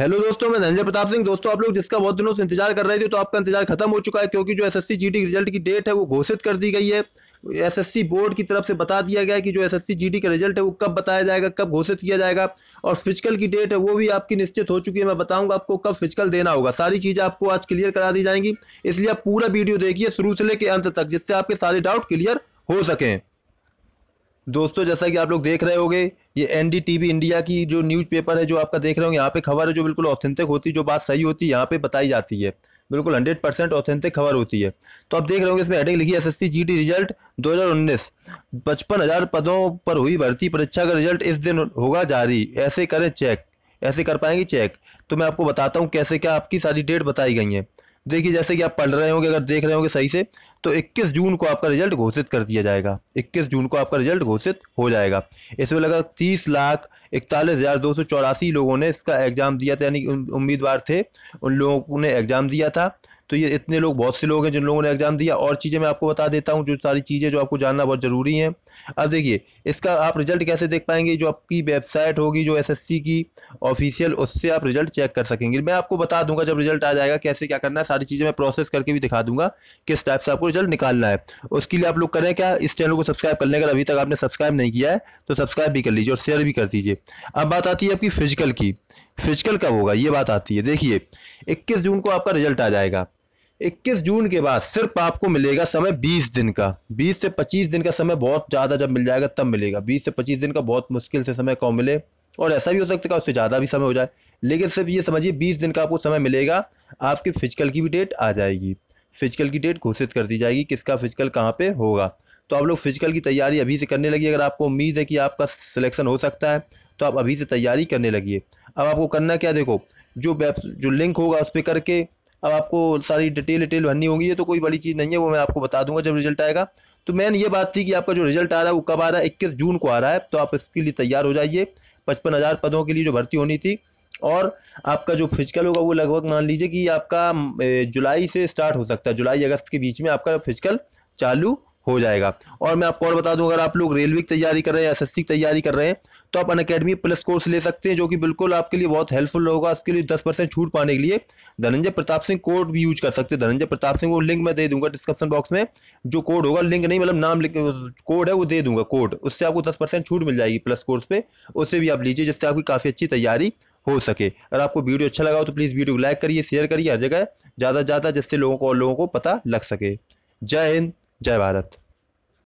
hello दोस्तों मैं धनंजय प्रताप सिंह दोस्तों आप लोग जिसका बहुत दिनों से इंतजार कर रहे थे तो आपका इंतजार खत्म हो चुका है क्योंकि जो एसएससी जीडी रिजल्ट की डेट है वो घोषित कर दी गई है एसएससी बोर्ड की तरफ से बता दिया गया है कि जो एसएससी जीडी का रिजल्ट है वो कब बताया जाएगा कब घोषित किया जाएगा और फिजिकल की डेट है वो भी आपकी निश्चित हो चुकी है मैं बताऊंगा आपको कब फिजिकल देना होगा सारी चीज़ें आपको आज क्लियर करा दी जाएंगी इसलिए आप पूरा वीडियो देखिए शुरू से लेकर अंत तक जिससे आपके सारे डाउट क्लियर हो सकें दोस्तों जैसा कि आप लोग देख रहे होगे ये एन इंडिया की जो न्यूज़पेपर है जो आपका देख रहे हो यहाँ पे खबर है जो बिल्कुल ऑथेंटिक होती है जो बात सही होती है यहाँ पे बताई जाती है बिल्कुल हंड्रेड परसेंट ऑथेंटिक खबर होती है तो आप देख रहे होंगे इसमें हेडिंग लिखी S S C G D result दो हज़ार उन्नीस पचपन हज़ार पदों पर हुई भर्ती परीक्षा का रिजल्ट इस दिन होगा जारी ऐसे करें चेक ऐसे कर पाएंगे चेक तो मैं आपको बताता हूँ कैसे क्या आपकी सारी डेट बताई गई है देखिए जैसे कि आप पढ़ रहे होंगे अगर देख रहे होंगे सही से तो 21 जून को आपका रिजल्ट घोषित कर दिया जाएगा 21 जून को आपका रिजल्ट घोषित हो जाएगा इसमें लगभग तीस लाख इकतालीस हज़ार दो सौ चौरासी लोगों ने इसका एग्ज़ाम दिया था यानी उम्मीदवार थे उन लोगों ने एग्ज़ाम दिया था तो ये इतने लोग बहुत से लोग हैं जिन लोगों ने एग्ज़ाम दिया और चीज़ें मैं आपको बता देता हूँ जो सारी चीज़ें जो आपको जानना बहुत ज़रूरी हैं अब देखिए इसका आप रिजल्ट कैसे देख पाएंगे जो आपकी वेबसाइट होगी जो एसएससी की ऑफिशियल उससे आप रिजल्ट चेक कर सकेंगे मैं आपको बता दूंगा जब रिजल्ट आ जाएगा कैसे क्या करना है सारी चीज़ें मैं प्रोसेस करके भी दिखा दूंगा किस टाइप से आपको रिजल्ट निकालना है उसके लिए आप लोग करें क्या इस चैनल को सब्सक्राइब करने का अभी तक आपने सब्सक्राइब नहीं किया है तो सब्सक्राइब भी कर लीजिए और शेयर भी कर दीजिए अब बात आती है आपकी फिजिकल की फिजिकल कब होगा ये बात आती है देखिए 21 जून को आपका रिजल्ट आ जाएगा 21 जून के बाद सिर्फ आपको मिलेगा समय 20 दिन का 20 से 25 दिन का समय बहुत ज़्यादा जब मिल जाएगा तब मिलेगा 20 से 25 दिन का बहुत मुश्किल से समय कम मिले और ऐसा भी हो सकता है उससे ज़्यादा भी समय हो जाए लेकिन सिर्फ ये समझिए बीस दिन का आपको समय मिलेगा आपकी फिजिकल की भी डेट आ जाएगी फिजिकल की डेट घोषित कर दी जाएगी किसका फिजिकल कहाँ पर होगा तो आप लोग फिजिकल की तैयारी अभी से करने लगी अगर आपको उम्मीद है कि आपका सिलेक्शन हो सकता है तो आप अभी से तैयारी करने लगी अब आपको करना क्या देखो जो वेब जो लिंक होगा उस पर करके अब आपको सारी डिटेल डिटेल भरनी होगी ये तो कोई बड़ी चीज़ नहीं है वो मैं आपको बता दूंगा जब रिजल्ट आएगा तो मैंने ये बात थी कि आपका जो रिजल्ट आ रहा है वो कब आ रहा है इक्कीस जून को आ रहा है तो आप इसके लिए तैयार हो जाइए पचपन हज़ार पदों के लिए जो भर्ती होनी थी और आपका जो फिजिकल होगा वो लगभग मान लीजिए कि आपका जुलाई से स्टार्ट हो सकता है जुलाई अगस्त के बीच में आपका फिजिकल चालू हो जाएगा और मैं आपको और बता दूं अगर आप लोग रेलवे की तैयारी कर रहे हैं या एस की तैयारी कर रहे हैं तो आप अन प्लस कोर्स ले सकते हैं जो कि बिल्कुल आपके लिए बहुत हेल्पफुल होगा इसके लिए दस परसेंट छूट पाने के लिए धनंजय प्रताप सिंह कोड भी यूज कर सकते हैं धनंजय प्रताप सिंह वो लिंक मैं दे दूंगा डिस्क्रिप्शन बॉक्स में जो कोड होगा लिंक नहीं मतलब नाम कोड है वो दे दूंगा कोड उससे आपको दस छूट मिल जाएगी प्लस कोर्स पर उससे भी आप लीजिए जिससे आपकी काफ़ी अच्छी तैयारी हो सके अगर आपको वीडियो अच्छा लगा हो तो प्लीज़ वीडियो को लाइक करिए शेयर करिए हर जगह ज़्यादा से ज़्यादा जिससे लोगों को और लोगों को पता लग सके जय हिंद जय भारत